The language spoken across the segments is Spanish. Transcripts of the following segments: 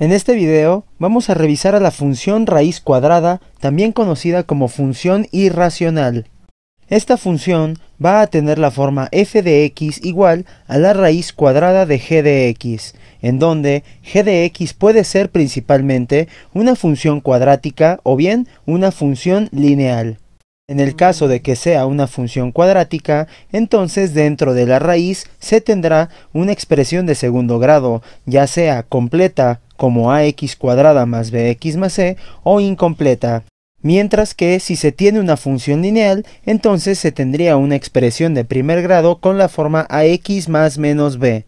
En este video vamos a revisar a la función raíz cuadrada, también conocida como función irracional. Esta función va a tener la forma f de x igual a la raíz cuadrada de g de x, en donde g de x puede ser principalmente una función cuadrática o bien una función lineal. En el caso de que sea una función cuadrática, entonces dentro de la raíz se tendrá una expresión de segundo grado, ya sea completa como ax cuadrada más bx más c o incompleta. Mientras que si se tiene una función lineal, entonces se tendría una expresión de primer grado con la forma ax más menos b.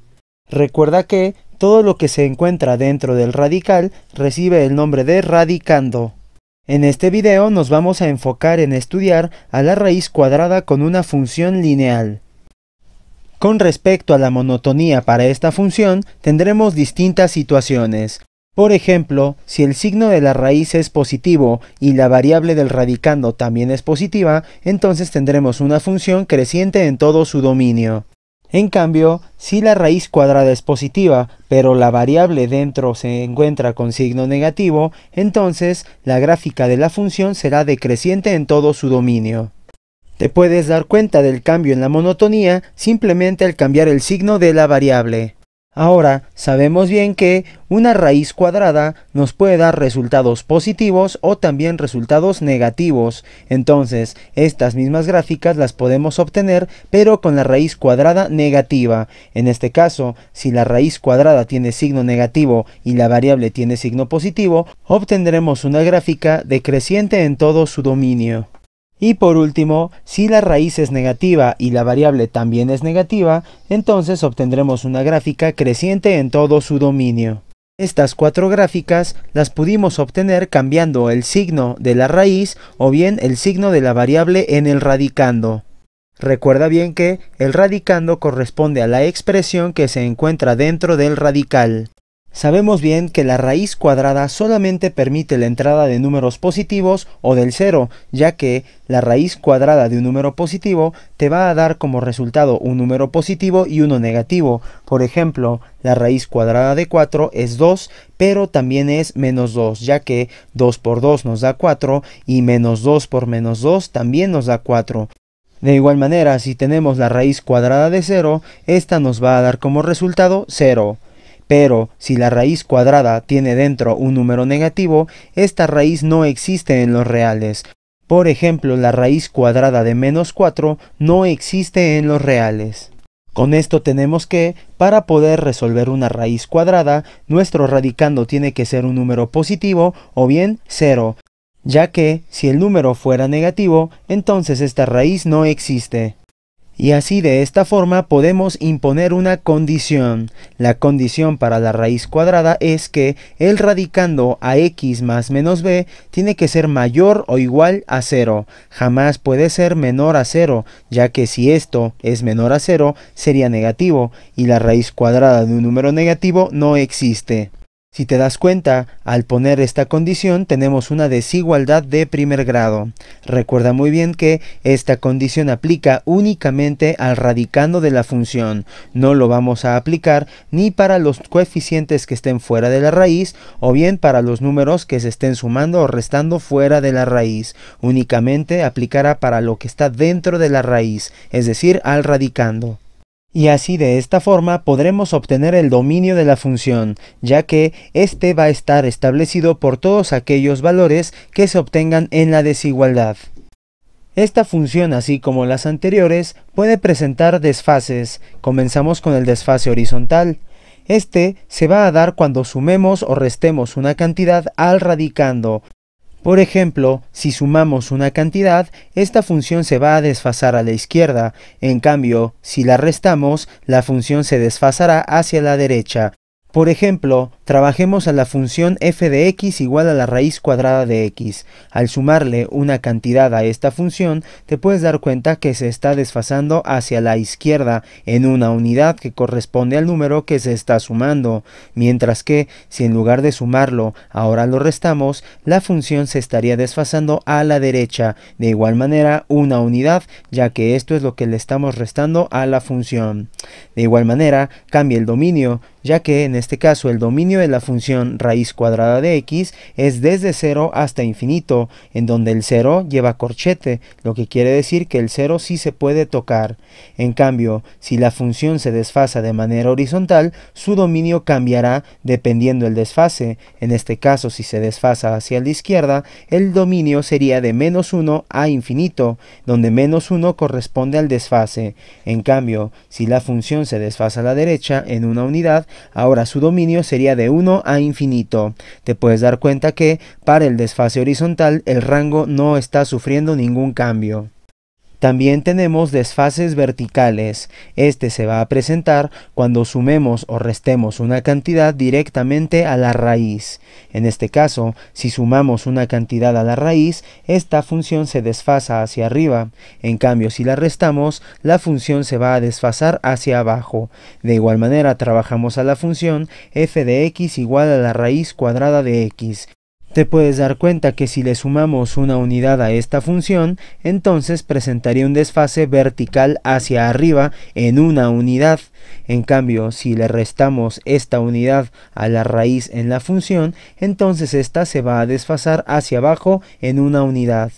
Recuerda que todo lo que se encuentra dentro del radical recibe el nombre de radicando. En este video nos vamos a enfocar en estudiar a la raíz cuadrada con una función lineal. Con respecto a la monotonía para esta función, tendremos distintas situaciones. Por ejemplo, si el signo de la raíz es positivo y la variable del radicando también es positiva, entonces tendremos una función creciente en todo su dominio. En cambio, si la raíz cuadrada es positiva, pero la variable dentro se encuentra con signo negativo, entonces la gráfica de la función será decreciente en todo su dominio. Te puedes dar cuenta del cambio en la monotonía simplemente al cambiar el signo de la variable. Ahora, sabemos bien que una raíz cuadrada nos puede dar resultados positivos o también resultados negativos. Entonces, estas mismas gráficas las podemos obtener pero con la raíz cuadrada negativa. En este caso, si la raíz cuadrada tiene signo negativo y la variable tiene signo positivo, obtendremos una gráfica decreciente en todo su dominio. Y por último, si la raíz es negativa y la variable también es negativa, entonces obtendremos una gráfica creciente en todo su dominio. Estas cuatro gráficas las pudimos obtener cambiando el signo de la raíz o bien el signo de la variable en el radicando. Recuerda bien que el radicando corresponde a la expresión que se encuentra dentro del radical. Sabemos bien que la raíz cuadrada solamente permite la entrada de números positivos o del 0, ya que la raíz cuadrada de un número positivo te va a dar como resultado un número positivo y uno negativo. Por ejemplo, la raíz cuadrada de 4 es 2, pero también es menos 2, ya que 2 por 2 nos da 4 y menos 2 por menos 2 también nos da 4. De igual manera, si tenemos la raíz cuadrada de 0, esta nos va a dar como resultado 0. Pero si la raíz cuadrada tiene dentro un número negativo, esta raíz no existe en los reales. Por ejemplo, la raíz cuadrada de menos 4 no existe en los reales. Con esto tenemos que, para poder resolver una raíz cuadrada, nuestro radicando tiene que ser un número positivo o bien 0, ya que si el número fuera negativo, entonces esta raíz no existe. Y así de esta forma podemos imponer una condición. La condición para la raíz cuadrada es que el radicando a x más menos b tiene que ser mayor o igual a 0. Jamás puede ser menor a 0, ya que si esto es menor a 0 sería negativo y la raíz cuadrada de un número negativo no existe. Si te das cuenta, al poner esta condición tenemos una desigualdad de primer grado. Recuerda muy bien que esta condición aplica únicamente al radicando de la función. No lo vamos a aplicar ni para los coeficientes que estén fuera de la raíz o bien para los números que se estén sumando o restando fuera de la raíz. Únicamente aplicará para lo que está dentro de la raíz, es decir, al radicando. Y así de esta forma podremos obtener el dominio de la función, ya que este va a estar establecido por todos aquellos valores que se obtengan en la desigualdad. Esta función, así como las anteriores, puede presentar desfases. Comenzamos con el desfase horizontal. Este se va a dar cuando sumemos o restemos una cantidad al radicando, por ejemplo, si sumamos una cantidad, esta función se va a desfasar a la izquierda, en cambio, si la restamos, la función se desfasará hacia la derecha. Por ejemplo, trabajemos a la función f de x igual a la raíz cuadrada de x. Al sumarle una cantidad a esta función, te puedes dar cuenta que se está desfasando hacia la izquierda en una unidad que corresponde al número que se está sumando, mientras que, si en lugar de sumarlo, ahora lo restamos, la función se estaría desfasando a la derecha, de igual manera una unidad, ya que esto es lo que le estamos restando a la función. De igual manera, cambia el dominio, ya que en este caso el dominio de la función raíz cuadrada de x es desde 0 hasta infinito, en donde el 0 lleva corchete, lo que quiere decir que el 0 sí se puede tocar. En cambio, si la función se desfasa de manera horizontal, su dominio cambiará dependiendo el desfase. En este caso, si se desfasa hacia la izquierda, el dominio sería de menos 1 a infinito, donde menos 1 corresponde al desfase. En cambio, si la función se desfasa a la derecha en una unidad, Ahora su dominio sería de 1 a infinito. Te puedes dar cuenta que para el desfase horizontal el rango no está sufriendo ningún cambio. También tenemos desfases verticales. Este se va a presentar cuando sumemos o restemos una cantidad directamente a la raíz. En este caso, si sumamos una cantidad a la raíz, esta función se desfasa hacia arriba. En cambio, si la restamos, la función se va a desfasar hacia abajo. De igual manera, trabajamos a la función f de x igual a la raíz cuadrada de x. Te puedes dar cuenta que si le sumamos una unidad a esta función, entonces presentaría un desfase vertical hacia arriba en una unidad. En cambio, si le restamos esta unidad a la raíz en la función, entonces esta se va a desfasar hacia abajo en una unidad.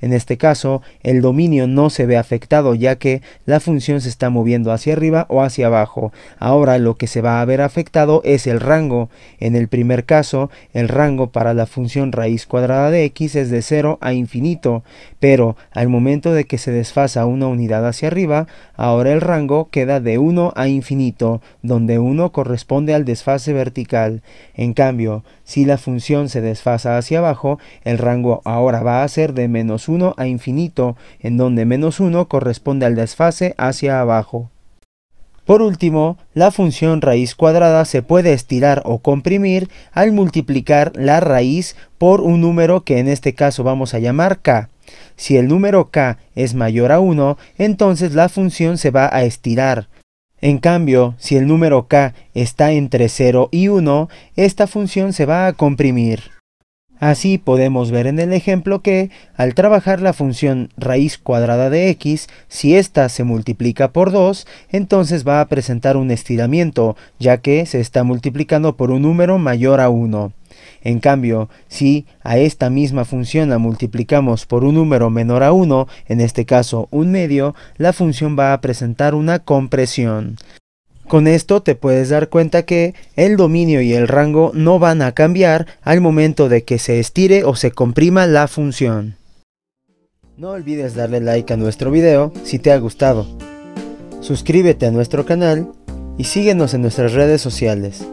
En este caso, el dominio no se ve afectado ya que la función se está moviendo hacia arriba o hacia abajo. Ahora lo que se va a ver afectado es el rango. En el primer caso, el rango para la función función raíz cuadrada de x es de 0 a infinito, pero al momento de que se desfasa una unidad hacia arriba, ahora el rango queda de 1 a infinito, donde 1 corresponde al desfase vertical. En cambio, si la función se desfasa hacia abajo, el rango ahora va a ser de menos 1 a infinito, en donde menos 1 corresponde al desfase hacia abajo. Por último, la función raíz cuadrada se puede estirar o comprimir al multiplicar la raíz por un número que en este caso vamos a llamar k. Si el número k es mayor a 1, entonces la función se va a estirar. En cambio, si el número k está entre 0 y 1, esta función se va a comprimir. Así podemos ver en el ejemplo que, al trabajar la función raíz cuadrada de x, si ésta se multiplica por 2, entonces va a presentar un estiramiento, ya que se está multiplicando por un número mayor a 1. En cambio, si a esta misma función la multiplicamos por un número menor a 1, en este caso un medio, la función va a presentar una compresión. Con esto te puedes dar cuenta que el dominio y el rango no van a cambiar al momento de que se estire o se comprima la función. No olvides darle like a nuestro video si te ha gustado. Suscríbete a nuestro canal y síguenos en nuestras redes sociales.